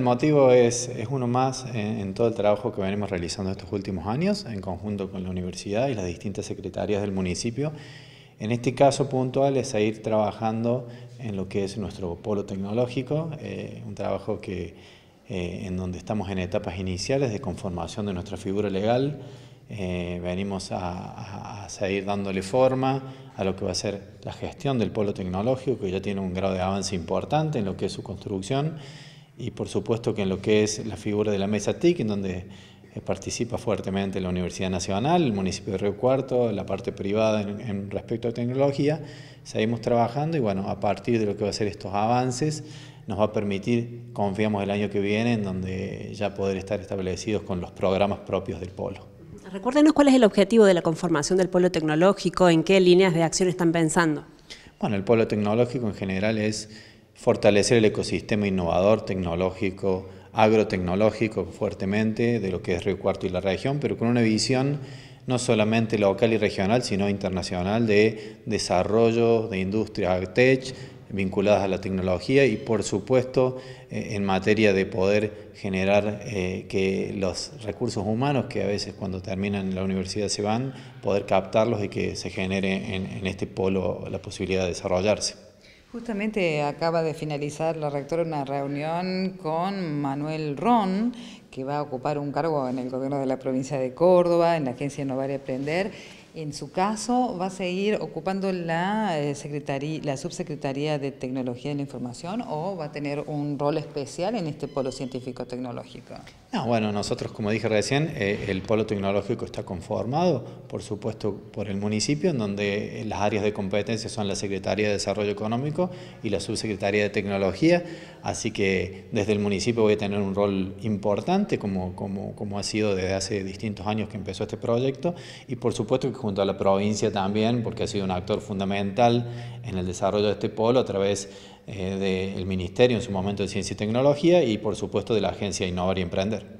El motivo es, es uno más en, todo el trabajo que venimos realizando estos últimos años en conjunto con la universidad y las distintas secretarías del municipio. En este caso puntual es seguir trabajando en lo que es nuestro polo tecnológico, eh, un trabajo que, eh, en donde estamos en etapas iniciales de conformación de nuestra figura legal. Eh, venimos a, a, seguir dándole forma a lo que va a ser la gestión del polo tecnológico, que ya tiene un grado de avance importante en lo que es su construcción y por supuesto que en lo que es la figura de la mesa TIC, en donde eh, participa fuertemente la Universidad Nacional, el municipio de Río Cuarto, la parte privada en, respecto a tecnología, seguimos trabajando y bueno, a partir de lo que va a ser estos avances, nos va a permitir, confiamos el año que viene, en donde ya poder estar establecidos con los programas propios del polo. Recuérdenos cuál es el objetivo de la conformación del polo tecnológico, en qué líneas de acción están pensando. Bueno, el polo tecnológico en general es fortalecer el ecosistema innovador, tecnológico, agrotecnológico fuertemente de lo que es Río Cuarto y la región, pero con una visión no solamente local y regional, sino internacional de desarrollo de industrias agtech vinculadas a la tecnología y por supuesto eh, en materia de poder generar eh, que los recursos humanos que a veces cuando terminan la universidad se van, poder captarlos y que se genere en este polo la posibilidad de desarrollarse. Justamente acaba de finalizar la rectora una reunión con Manuel Ron, que va a ocupar un cargo en el gobierno de la provincia de Córdoba, en la agencia Innovar y Aprender. En su caso, va a seguir ocupando eh, la, subsecretaría de Tecnología de la Información o va a tener un rol especial en este polo científico-tecnológico? bueno, nosotros, como dije recién, eh, el polo tecnológico está conformado, por supuesto, por el municipio, en donde las áreas de competencia son la Secretaría de Desarrollo Económico y la Subsecretaría de Tecnología, así que desde el municipio voy a tener un rol importante como, ha sido desde hace distintos años que empezó este proyecto y por supuesto que junto a la provincia también, porque ha sido un actor fundamental en el desarrollo de este polo a través eh, del Ministerio en su momento de Ciencia y Tecnología y por supuesto de la Agencia Innovar y Emprender.